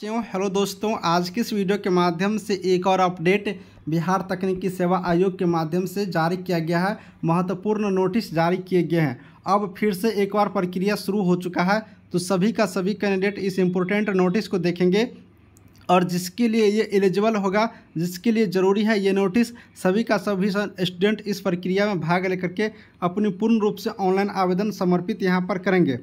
क्यों हेलो दोस्तों आज की इस वीडियो के माध्यम से एक और अपडेट बिहार तकनीकी सेवा आयोग के माध्यम से जारी किया गया है महत्वपूर्ण नोटिस जारी किए गए हैं अब फिर से एक बार प्रक्रिया शुरू हो चुका है तो सभी का सभी कैंडिडेट इस इम्पोर्टेंट नोटिस को देखेंगे और जिसके लिए ये एलिजिबल होगा जिसके लिए ज़रूरी है ये नोटिस सभी का सभी स्टूडेंट इस प्रक्रिया में भाग लेकर के अपनी पूर्ण रूप से ऑनलाइन आवेदन समर्पित यहाँ पर करेंगे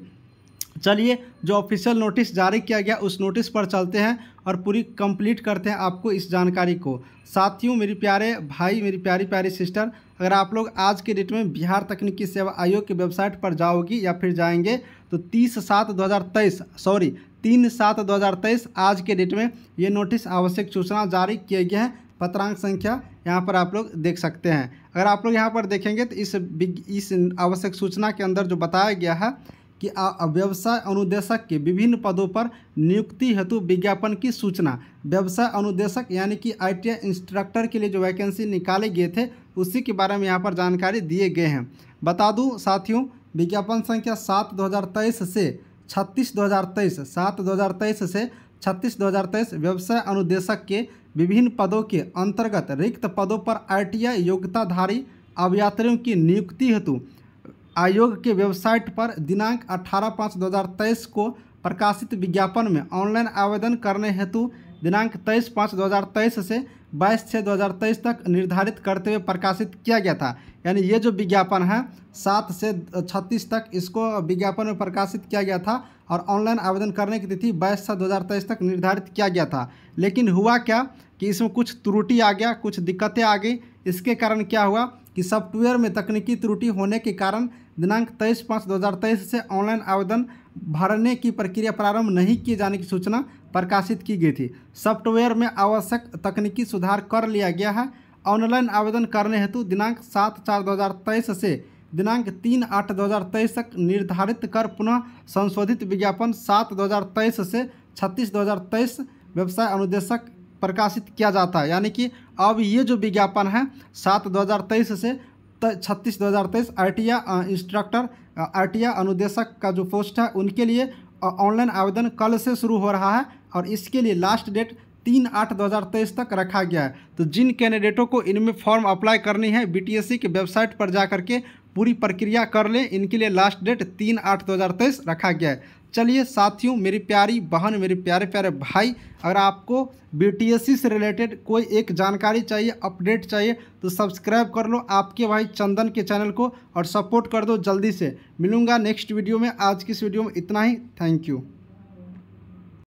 चलिए जो ऑफिशियल नोटिस जारी किया गया उस नोटिस पर चलते हैं और पूरी कंप्लीट करते हैं आपको इस जानकारी को साथियों मेरे प्यारे भाई मेरी प्यारी प्यारी सिस्टर अगर आप लोग आज के डेट में बिहार तकनीकी सेवा आयोग की वेबसाइट पर जाओगी या फिर जाएंगे तो तीस सात दो हज़ार तेईस सॉरी तीन सात दो हज़ार तेईस आज के डेट में ये नोटिस आवश्यक सूचना जारी किए गए हैं पत्रांक संख्या यहाँ पर आप लोग देख सकते हैं अगर आप लोग यहाँ पर देखेंगे तो इस इस आवश्यक सूचना के अंदर जो बताया गया है कि व्यवसाय अनुदेशक के विभिन्न पदों पर नियुक्ति हेतु विज्ञापन की सूचना व्यवसाय अनुदेशक यानी कि आईटीआई इंस्ट्रक्टर के लिए जो वैकेंसी निकाले गए थे उसी के बारे में यहाँ पर जानकारी दिए गए हैं बता दूँ साथियों विज्ञापन संख्या सात दो हज़ार तेईस से छत्तीस दो हज़ार तेईस सात दो हज़ार तेईस से छत्तीस दो हज़ार तेईस व्यवसाय अनुदेशक के विभिन्न पदों के अंतर्गत रिक्त पदों पर आई योग्यताधारी अभियात्रियों की नियुक्ति हेतु आयोग के वेबसाइट पर दिनांक 18 पाँच 2023 को प्रकाशित विज्ञापन में ऑनलाइन आवेदन करने हेतु दिनांक 23 पाँच 2023 से 22 छः 2023 तक निर्धारित करते हुए प्रकाशित किया गया था यानी ये जो विज्ञापन है सात से छत्तीस तक इसको विज्ञापन में प्रकाशित किया गया था और ऑनलाइन आवेदन करने की तिथि बाईस छः 2023 तक निर्धारित किया गया था लेकिन हुआ क्या कि इसमें कुछ त्रुटि आ गया कुछ दिक्कतें आ गई इसके कारण क्या हुआ कि सॉफ्टवेयर में तकनीकी त्रुटि होने के कारण दिनांक तेईस पाँच 2023 से ऑनलाइन आवेदन भरने की प्रक्रिया प्रारंभ नहीं किए जाने की सूचना प्रकाशित की गई थी सॉफ्टवेयर में आवश्यक तकनीकी सुधार कर लिया गया है ऑनलाइन आवेदन करने हेतु दिनांक सात चार दो से दिनांक तीन आठ दो तक निर्धारित कर पुनः संशोधित विज्ञापन सात दो से छत्तीस दो व्यवसाय अनुदेशक प्रकाशित किया जाता है यानी कि अब ये जो विज्ञापन है सात तेईस से छत्तीस दो हज़ार तेईस आई इंस्ट्रक्टर आई अनुदेशक का जो पोस्ट है उनके लिए ऑनलाइन आवेदन कल से शुरू हो रहा है और इसके लिए लास्ट डेट तीन आठ दो हज़ार तेईस तक रखा गया है तो जिन कैंडिडेटों को इनमें फॉर्म अप्लाई करनी है बीटीएससी की वेबसाइट पर जा करके पूरी प्रक्रिया कर लें इनके लिए लास्ट डेट तीन आठ दो हज़ार तेईस रखा गया है चलिए साथियों मेरी प्यारी बहन मेरे प्यारे प्यारे भाई अगर आपको बी से रिलेटेड कोई एक जानकारी चाहिए अपडेट चाहिए तो सब्सक्राइब कर लो आपके भाई चंदन के चैनल को और सपोर्ट कर दो जल्दी से मिलूंगा नेक्स्ट वीडियो में आज की इस वीडियो में इतना ही थैंक यू